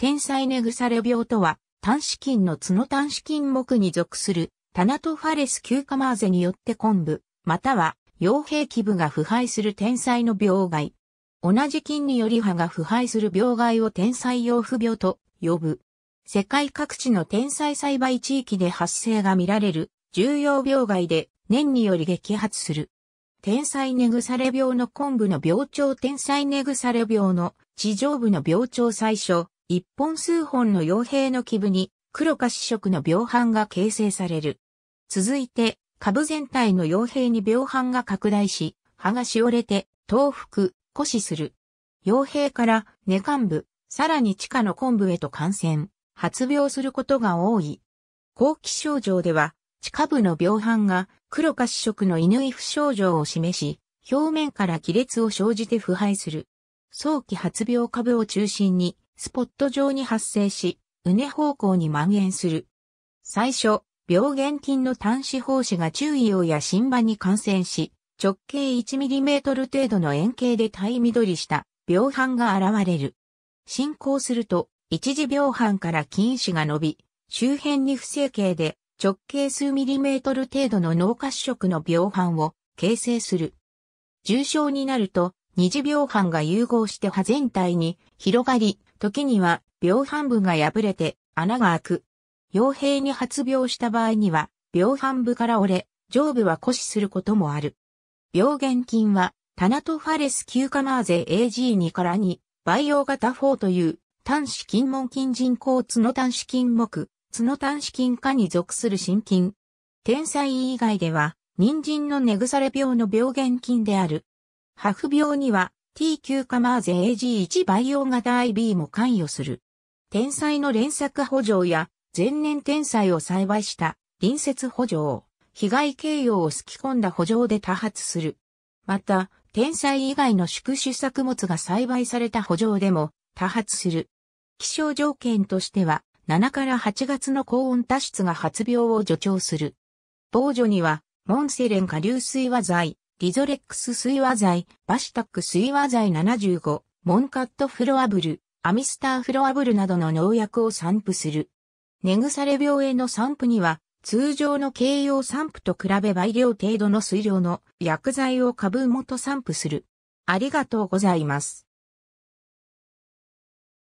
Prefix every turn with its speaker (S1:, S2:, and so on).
S1: 天才根腐れ病とは、端子菌の角端子菌目に属する、タナトファレスキューカマーゼによって昆布、または、傭兵器部が腐敗する天才の病害。同じ菌により歯が腐敗する病害を天才養腐病と呼ぶ。世界各地の天才栽培地域で発生が見られる重要病害で年により激発する。天才根腐れ病の昆布の病腸天才根腐れ病の地上部の病腸最初、一本数本の傭兵の基部に黒か四色の病斑が形成される。続いて、株全体の傭兵に病斑が拡大し、葉がしおれて、倒伏、枯死する。傭兵から根幹部、さらに地下の昆部へと感染、発病することが多い。後期症状では、地下部の病斑が黒か四色の犬衣不症状を示し、表面から亀裂を生じて腐敗する。早期発病株を中心にスポット上に発生し、うね方向に蔓延する。最初、病原菌の端子胞子が注意用や新場に感染し、直径 1mm 程度の円形で体緑した病斑が現れる。進行すると、一次病斑から菌糸が伸び、周辺に不整形で直径数 mm 程度の脳褐色の病斑を形成する。重症になると、二次病斑が融合して歯全体に広がり、時には、病斑部が破れて、穴が開く。傭兵に発病した場合には、病斑部から折れ、上部は枯死することもある。病原菌は、タナトファレスキューカマーゼ AG2 から2、培養型4という、端子筋門筋人工角端子筋目、角端子筋科に属する心筋。天才以外では、人参の根腐れ病の病原菌である。ハフ病には、T9 カマーゼ AG1 培養型 IB も関与する。天才の連作補助や前年天才を栽培した隣接補助、を被害形容をすき込んだ補助で多発する。また、天才以外の宿主作物が栽培された補助でも多発する。気象条件としては、7から8月の高温多湿が発病を助長する。防除には、モンセレン下流水和剤、リゾレックス水和剤、バシタック水和剤75、モンカットフロアブル、アミスターフロアブルなどの農薬を散布する。根腐れ病への散布には、通常の軽用散布と比べ倍量程度の水量の薬剤を株元散布する。ありがとうございます。